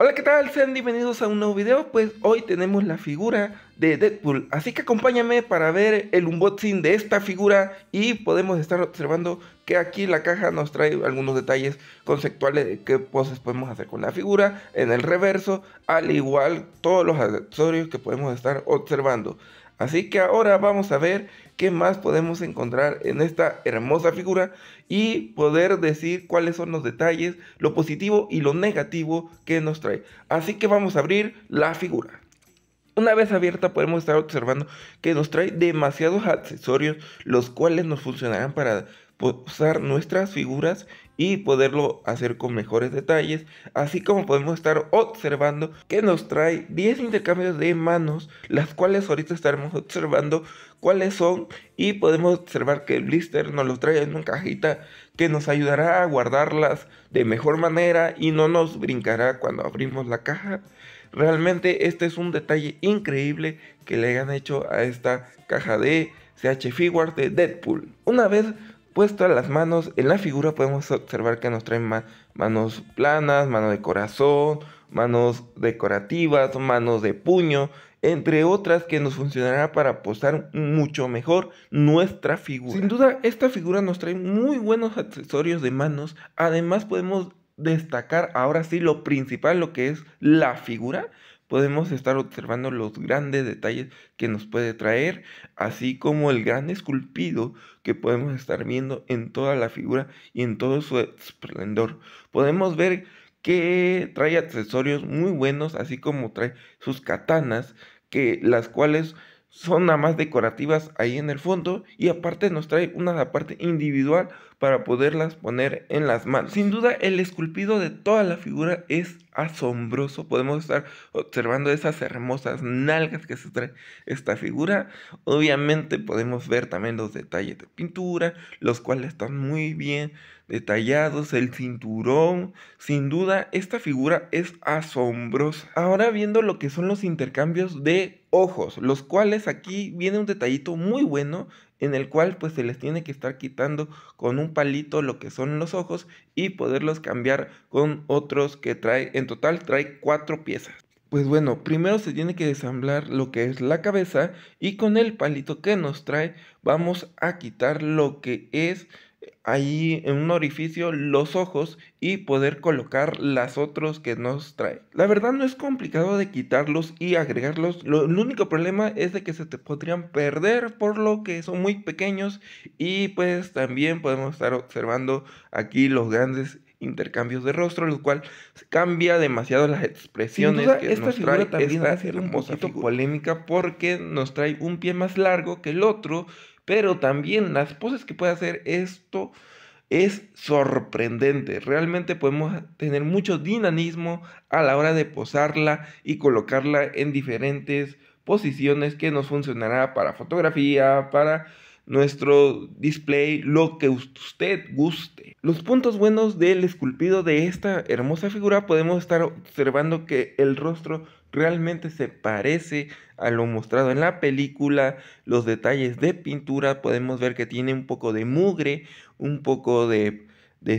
Hola, ¿qué tal? Sean bienvenidos a un nuevo video, pues hoy tenemos la figura de Deadpool, así que acompáñame para ver el unboxing de esta figura y podemos estar observando que aquí la caja nos trae algunos detalles conceptuales de qué poses podemos hacer con la figura en el reverso, al igual todos los accesorios que podemos estar observando. Así que ahora vamos a ver qué más podemos encontrar en esta hermosa figura y poder decir cuáles son los detalles, lo positivo y lo negativo que nos trae. Así que vamos a abrir la figura. Una vez abierta podemos estar observando que nos trae demasiados accesorios los cuales nos funcionarán para usar nuestras figuras y poderlo hacer con mejores detalles, así como podemos estar observando que nos trae 10 intercambios de manos, las cuales ahorita estaremos observando cuáles son y podemos observar que el blister nos los trae en una cajita que nos ayudará a guardarlas de mejor manera y no nos brincará cuando abrimos la caja. Realmente este es un detalle increíble que le han hecho a esta caja de CH Figuarts de Deadpool. Una vez puestas las manos en la figura podemos observar que nos traen manos planas, mano de corazón, manos decorativas, manos de puño, entre otras que nos funcionará para posar mucho mejor nuestra figura. Sin duda, esta figura nos trae muy buenos accesorios de manos. Además, podemos destacar ahora sí lo principal, lo que es la figura, podemos estar observando los grandes detalles que nos puede traer, así como el gran esculpido que podemos estar viendo en toda la figura y en todo su esplendor. Podemos ver que trae accesorios muy buenos, así como trae sus katanas, que las cuales son nada más decorativas ahí en el fondo y aparte nos trae una parte individual para poderlas poner en las manos. Sin duda, el esculpido de toda la figura es asombroso. Podemos estar observando esas hermosas nalgas que se trae esta figura. Obviamente podemos ver también los detalles de pintura, los cuales están muy bien detallados, el cinturón. Sin duda, esta figura es asombrosa. Ahora viendo lo que son los intercambios de ojos, los cuales aquí viene un detallito muy bueno en el cual pues se les tiene que estar quitando con un palito lo que son los ojos y poderlos cambiar con otros que trae, en total trae cuatro piezas. Pues bueno, primero se tiene que desamblar lo que es la cabeza y con el palito que nos trae vamos a quitar lo que es ahí en un orificio los ojos y poder colocar las otros que nos trae. La verdad no es complicado de quitarlos y agregarlos. Lo, el único problema es de que se te podrían perder por lo que son muy pequeños y pues también podemos estar observando aquí los grandes intercambios de rostro, lo cual cambia demasiado las expresiones que nos trae también esta un polémica porque nos trae un pie más largo que el otro, pero también las poses que puede hacer esto es sorprendente. Realmente podemos tener mucho dinamismo a la hora de posarla y colocarla en diferentes posiciones que nos funcionará para fotografía, para nuestro display, lo que usted guste. Los puntos buenos del esculpido de esta hermosa figura podemos estar observando que el rostro realmente se parece a lo mostrado en la película, los detalles de pintura, podemos ver que tiene un poco de mugre, un poco de,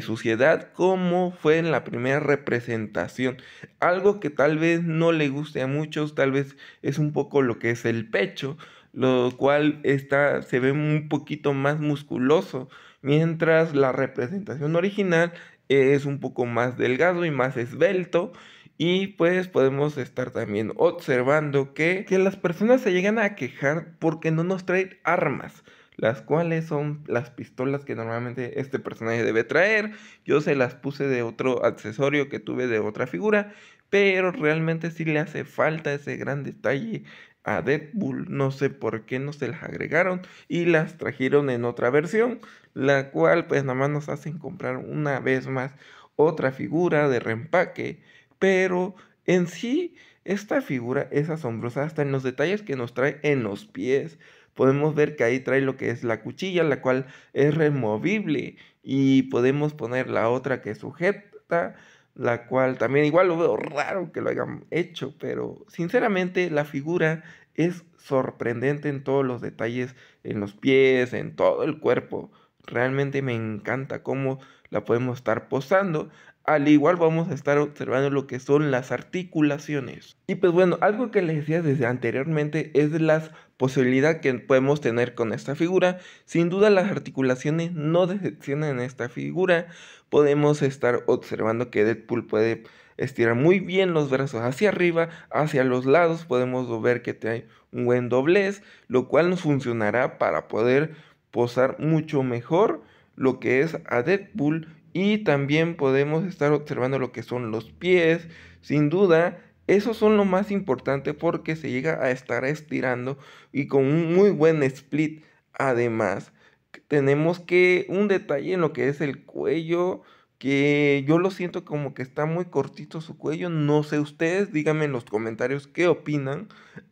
suciedad, como fue en la primera representación. Algo que tal vez no le guste a muchos, tal vez es un poco lo que es el pecho, lo cual está, se ve un poquito más musculoso, mientras la representación original es un poco más delgado y más esbelto. Y pues podemos estar también observando que, que las personas se llegan a quejar porque no nos traen armas las cuales son las pistolas que normalmente este personaje debe traer. Yo se las puse de otro accesorio que tuve de otra figura, pero realmente sí le hace falta ese gran detalle a Deadpool. No sé por qué no se las agregaron y las trajeron en otra versión, la cual pues nada más nos hacen comprar una vez más otra figura de reempaque, pero en sí esta figura es asombrosa hasta en los detalles que nos trae en los pies. Podemos ver que ahí trae lo que es la cuchilla, la cual es removible y podemos poner la otra que sujeta la cual también igual lo veo raro que lo hayan hecho, pero sinceramente la figura es sorprendente en todos los detalles, en los pies, en todo el cuerpo. Realmente me encanta cómo la podemos estar posando. Al igual vamos a estar observando lo que son las articulaciones. Y pues bueno, algo que les decía desde anteriormente es la las posibilidad que podemos tener con esta figura. Sin duda las articulaciones no decepcionan esta figura. Podemos estar observando que Deadpool puede estirar muy bien los brazos hacia arriba, hacia los lados. Podemos ver que tiene un buen doblez, lo cual nos funcionará para poder posar mucho mejor lo que es a Deadpool y también podemos estar observando lo que son los pies. Sin duda, esos son lo más importante porque se llega a estar estirando y con un muy buen split. Además, tenemos que un detalle en lo que es el cuello que yo lo siento como que está muy cortito su cuello. No sé ustedes, díganme en los comentarios qué opinan.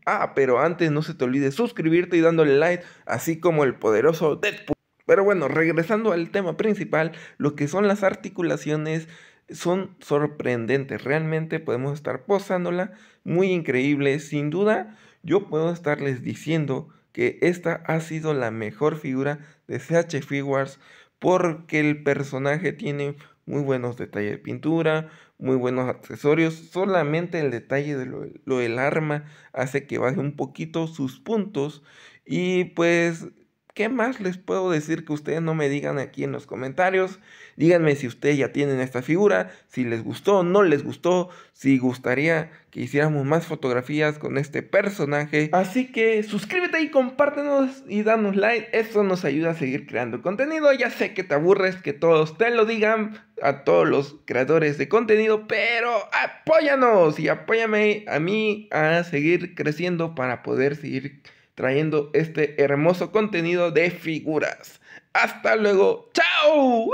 Ah, pero antes no se te olvide suscribirte y dándole like, así como el poderoso Deadpool. Pero bueno, regresando al tema principal, lo que son las articulaciones son sorprendentes. Realmente podemos estar posándola muy increíble. Sin duda, yo puedo estarles diciendo que esta ha sido la mejor figura de CH Figures porque el personaje tiene muy buenos detalles de pintura, muy buenos accesorios. Solamente el detalle de lo, lo del arma hace que baje un poquito sus puntos y pues ¿Qué más les puedo decir que ustedes no me digan aquí en los comentarios? Díganme si ustedes ya tienen esta figura, si les gustó, o no les gustó, si gustaría que hiciéramos más fotografías con este personaje. Así que suscríbete y compártenos y danos like, eso nos ayuda a seguir creando contenido. Ya sé que te aburres, que todos te lo digan, a todos los creadores de contenido, pero apóyanos y apóyame a mí a seguir creciendo para poder seguir trayendo este hermoso contenido de figuras. Hasta luego, chao.